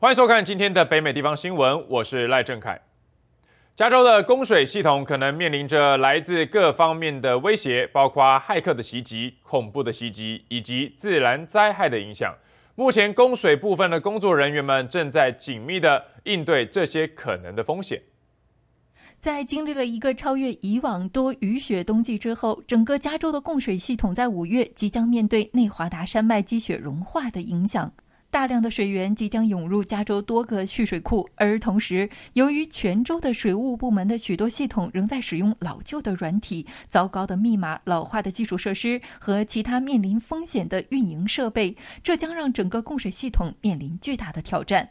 欢迎收看今天的北美地方新闻，我是赖正凯。加州的供水系统可能面临着来自各方面的威胁，包括骇客的袭击、恐怖的袭击以及自然灾害的影响。目前，供水部分的工作人员们正在紧密的应对这些可能的风险。在经历了一个超越以往多雨雪冬季之后，整个加州的供水系统在五月即将面对内华达山脉积雪融化的影响。大量的水源即将涌入加州多个蓄水库，而同时，由于全州的水务部门的许多系统仍在使用老旧的软体、糟糕的密码、老化的基础设施和其他面临风险的运营设备，这将让整个供水系统面临巨大的挑战。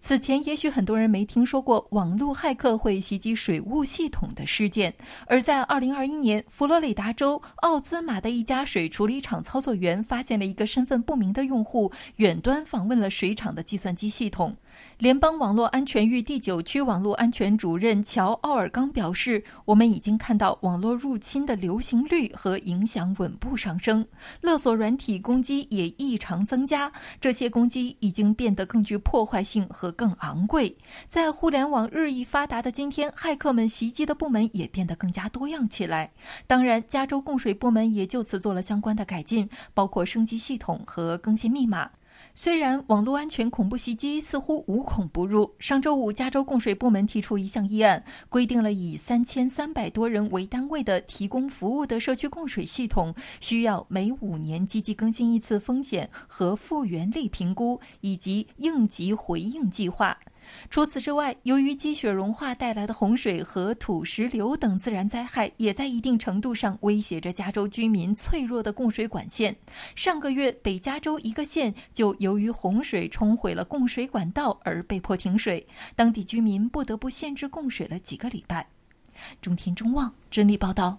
此前，也许很多人没听说过网络骇客会袭击水务系统的事件。而在2021年，佛罗里达州奥兹玛的一家水处理厂操作员发现了一个身份不明的用户远端访问了水厂的计算机系统。联邦网络安全与第九区网络安全主任乔·奥尔冈表示：“我们已经看到网络入侵的流行率和影响稳步上升，勒索软体攻击也异常增加。这些攻击已经变得更具破坏性。”和更昂贵。在互联网日益发达的今天，骇客们袭击的部门也变得更加多样起来。当然，加州供水部门也就此做了相关的改进，包括升级系统和更新密码。虽然网络安全恐怖袭击似乎无孔不入，上周五，加州供水部门提出一项议案，规定了以三千三百多人为单位的提供服务的社区供水系统需要每五年积极更新一次风险和复原力评估以及应急回应计划。除此之外，由于积雪融化带来的洪水和土石流等自然灾害，也在一定程度上威胁着加州居民脆弱的供水管线。上个月，北加州一个县就由于洪水冲毁了供水管道而被迫停水，当地居民不得不限制供水了几个礼拜。中天中望，整理报道。